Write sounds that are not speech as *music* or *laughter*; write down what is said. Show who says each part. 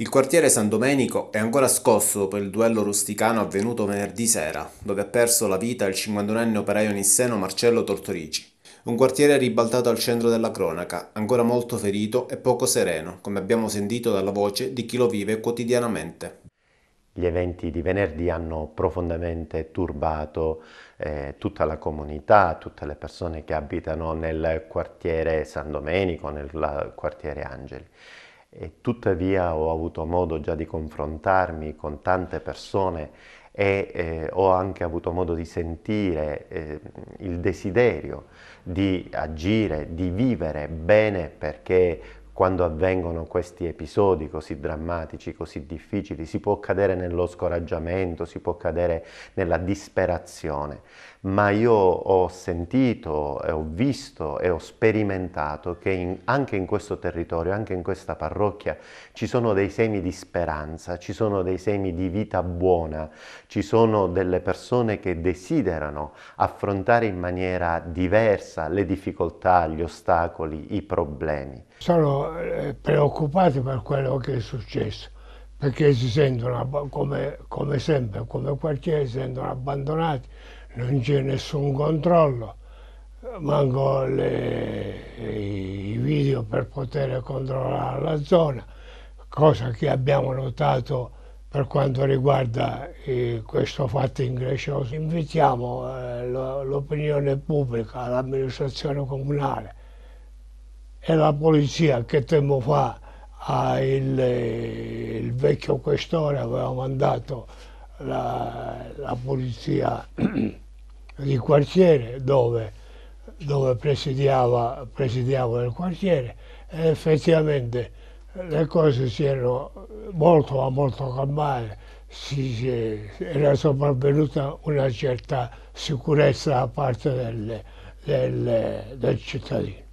Speaker 1: Il quartiere San Domenico è ancora scosso dopo il duello rusticano avvenuto venerdì sera, dove ha perso la vita il 51enne operaio nisseno Marcello Tortorici. Un quartiere ribaltato al centro della cronaca, ancora molto ferito e poco sereno, come abbiamo sentito dalla voce di chi lo vive quotidianamente.
Speaker 2: Gli eventi di venerdì hanno profondamente turbato eh, tutta la comunità, tutte le persone che abitano nel quartiere San Domenico, nel quartiere Angeli e tuttavia ho avuto modo già di confrontarmi con tante persone e eh, ho anche avuto modo di sentire eh, il desiderio di agire, di vivere bene perché quando avvengono questi episodi così drammatici, così difficili, si può cadere nello scoraggiamento, si può cadere nella disperazione, ma io ho sentito e ho visto e ho sperimentato che in, anche in questo territorio, anche in questa parrocchia ci sono dei semi di speranza, ci sono dei semi di vita buona, ci sono delle persone che desiderano affrontare in maniera diversa le difficoltà, gli ostacoli, i problemi.
Speaker 3: Solo eh, preoccupati per quello che è successo, perché si sentono, come, come sempre, come quartiere, si sentono abbandonati, non c'è nessun controllo, manco le, i video per poter controllare la zona, cosa che abbiamo notato per quanto riguarda eh, questo fatto ingrescioso. Invitiamo eh, l'opinione pubblica, l'amministrazione comunale e la polizia che tempo fa ah, il, il, vecchio questore aveva mandato la, la polizia *clears throat* di quartiere dove, dove presidiava, presidiava il quartiere e effettivamente le cose si erano molto ma molto calmate, si, si, era sopravvenuta una certa sicurezza da parte del, del, del cittadino.